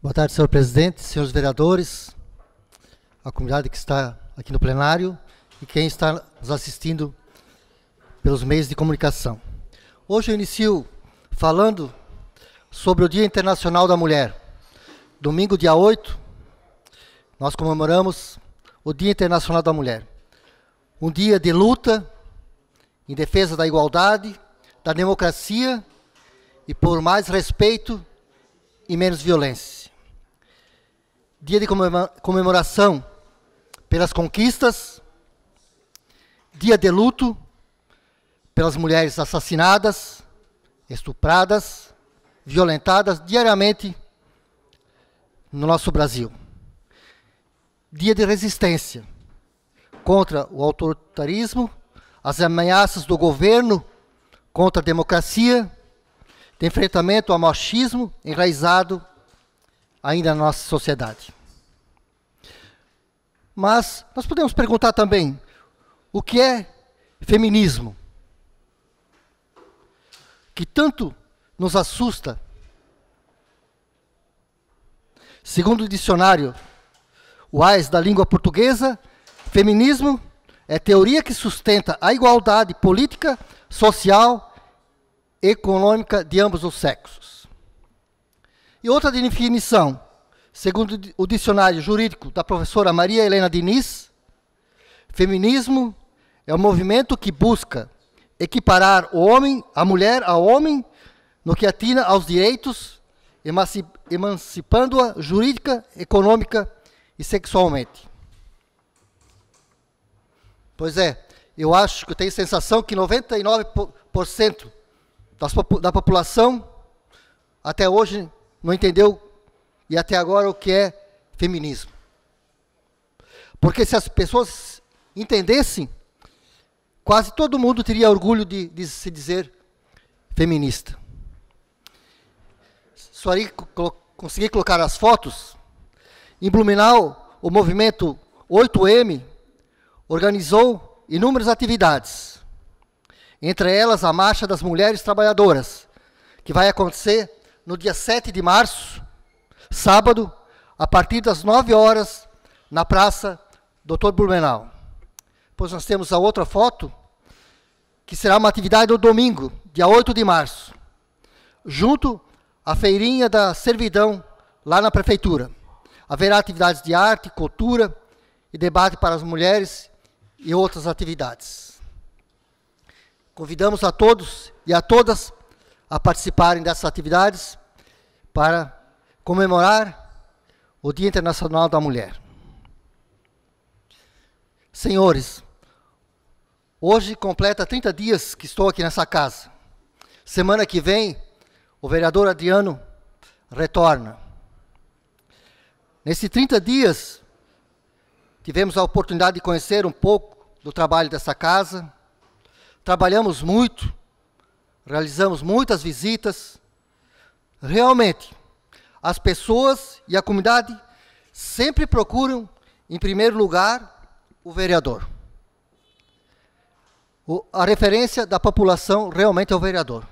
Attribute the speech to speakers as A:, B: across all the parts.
A: Boa tarde, senhor presidente, senhores vereadores, a comunidade que está aqui no plenário e quem está nos assistindo pelos meios de comunicação. Hoje eu inicio falando sobre o Dia Internacional da Mulher. Domingo, dia 8, nós comemoramos o Dia Internacional da Mulher. Um dia de luta em defesa da igualdade, da democracia e por mais respeito e menos violência dia de comemoração pelas conquistas, dia de luto pelas mulheres assassinadas, estupradas, violentadas diariamente no nosso Brasil. Dia de resistência contra o autoritarismo, as ameaças do governo contra a democracia, de enfrentamento ao machismo enraizado ainda na nossa sociedade. Mas nós podemos perguntar também: o que é feminismo? Que tanto nos assusta. Segundo o dicionário Wise da língua portuguesa, feminismo é teoria que sustenta a igualdade política, social, econômica de ambos os sexos. E outra definição, segundo o dicionário jurídico da professora Maria Helena Diniz, feminismo é um movimento que busca equiparar o homem, a mulher ao homem, no que atina aos direitos, emancipando-a jurídica, econômica e sexualmente. Pois é, eu acho que eu tenho a sensação que 99% das, da população até hoje não entendeu e até agora o que é feminismo. Porque se as pessoas entendessem, quase todo mundo teria orgulho de, de se dizer feminista. Só aí colo consegui colocar as fotos. Em Blumenau, o movimento 8M organizou inúmeras atividades. Entre elas, a Marcha das Mulheres Trabalhadoras, que vai acontecer no dia 7 de março, sábado, a partir das 9 horas, na Praça Doutor Blumenau. Pois nós temos a outra foto, que será uma atividade no domingo, dia 8 de março, junto à feirinha da servidão, lá na prefeitura. Haverá atividades de arte, cultura e debate para as mulheres e outras atividades. Convidamos a todos e a todas a participarem dessas atividades para comemorar o Dia Internacional da Mulher. Senhores, hoje completa 30 dias que estou aqui nessa casa. Semana que vem, o vereador Adriano retorna. Nesses 30 dias, tivemos a oportunidade de conhecer um pouco do trabalho dessa casa. Trabalhamos muito, realizamos muitas visitas. Realmente, as pessoas e a comunidade sempre procuram, em primeiro lugar, o vereador. O, a referência da população realmente é o vereador.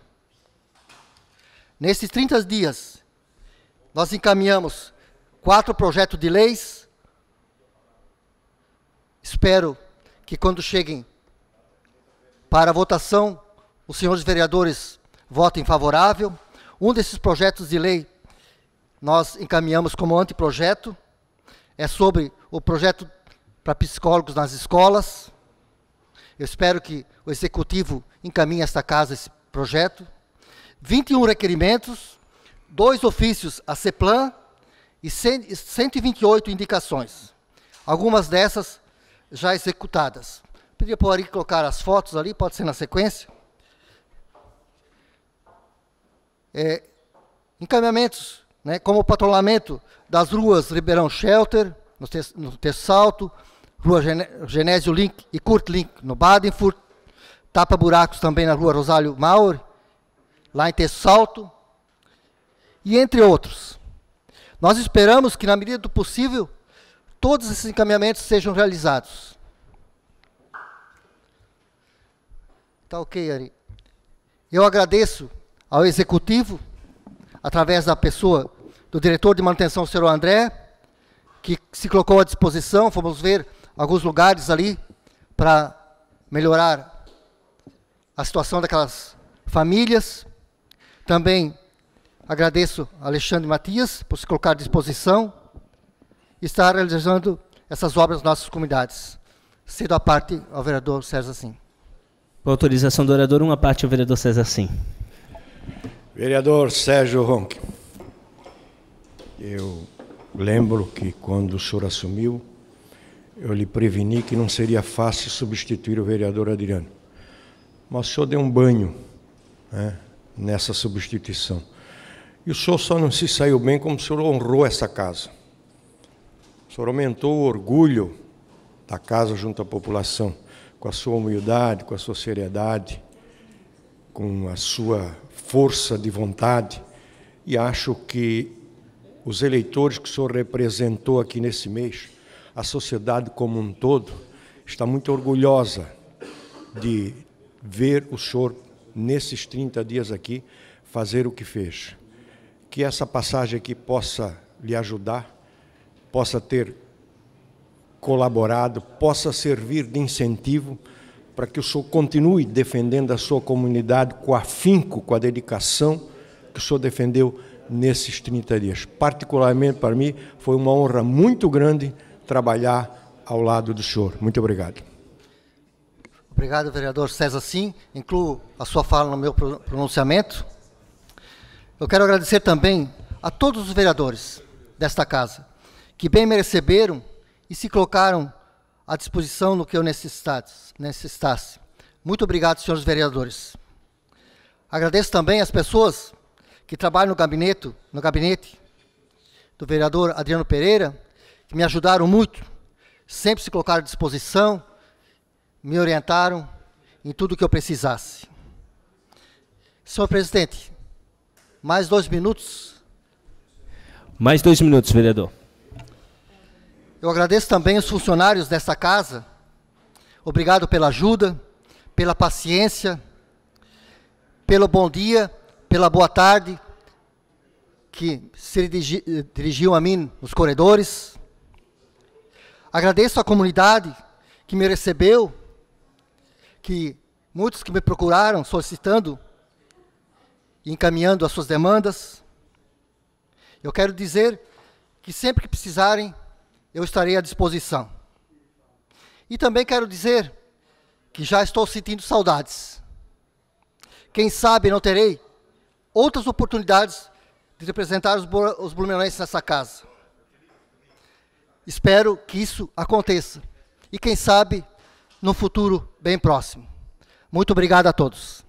A: Nesses 30 dias, nós encaminhamos quatro projetos de leis. Espero que quando cheguem para a votação os senhores vereadores votem favorável. Um desses projetos de lei nós encaminhamos como anteprojeto, é sobre o projeto para psicólogos nas escolas. Eu espero que o executivo encaminhe a esta casa esse projeto. 21 requerimentos, dois ofícios a CEPLAN e 128 indicações. Algumas dessas já executadas. Podia para o colocar as fotos ali, pode ser na sequência. é, encaminhamentos, né, como o patrulhamento das ruas Ribeirão Shelter, no, te no Rua Gen Genésio Link e Kurt Link, no Badenfurt, tapa-buracos também na Rua Rosário Maurer, lá em Salto, e entre outros. Nós esperamos que, na medida do possível, todos esses encaminhamentos sejam realizados. Tá ok, Ari. Eu agradeço ao executivo, através da pessoa do diretor de manutenção, o senhor André, que se colocou à disposição, fomos ver alguns lugares ali para melhorar a situação daquelas famílias. Também agradeço a Alexandre Matias por se colocar à disposição e estar realizando essas obras nas nossas comunidades. Cedo a parte ao vereador César Sim. Com autorização do vereador, uma parte ao vereador César Sim. Vereador Sérgio Ronck,
B: eu lembro que quando o senhor assumiu, eu lhe preveni que não seria fácil substituir o vereador Adriano. Mas o senhor deu um banho né, nessa substituição. E o senhor só não se saiu bem como o senhor honrou essa casa. O senhor aumentou o orgulho da casa junto à população, com a sua humildade, com a sua seriedade com a sua força de vontade e acho que os eleitores que o senhor representou aqui nesse mês, a sociedade como um todo, está muito orgulhosa de ver o senhor, nesses 30 dias aqui, fazer o que fez. Que essa passagem aqui possa lhe ajudar, possa ter colaborado, possa servir de incentivo para que o senhor continue defendendo a sua comunidade com afinco, com a dedicação que o senhor defendeu nesses 30 dias. Particularmente para mim, foi uma honra muito grande trabalhar ao lado do senhor. Muito obrigado.
A: Obrigado, vereador César Sim. Incluo a sua fala no meu pronunciamento. Eu quero agradecer também a todos os vereadores desta casa que bem me receberam e se colocaram à disposição no que eu necessitasse. Muito obrigado, senhores vereadores. Agradeço também as pessoas que trabalham no gabinete, no gabinete do vereador Adriano Pereira, que me ajudaram muito, sempre se colocaram à disposição, me orientaram em tudo o que eu precisasse. Senhor presidente, mais dois minutos. Mais dois minutos, vereador. Eu agradeço também os funcionários desta casa. Obrigado pela ajuda, pela paciência, pelo bom dia, pela boa tarde que se dirigiu a mim nos corredores. Agradeço à comunidade que me recebeu, que muitos que me procuraram solicitando e encaminhando as suas demandas. Eu quero dizer que sempre que precisarem eu estarei à disposição. E também quero dizer que já estou sentindo saudades. Quem sabe não terei outras oportunidades de representar os, os blumenenses nessa casa. Espero que isso aconteça. E quem sabe no futuro bem próximo. Muito obrigado a todos.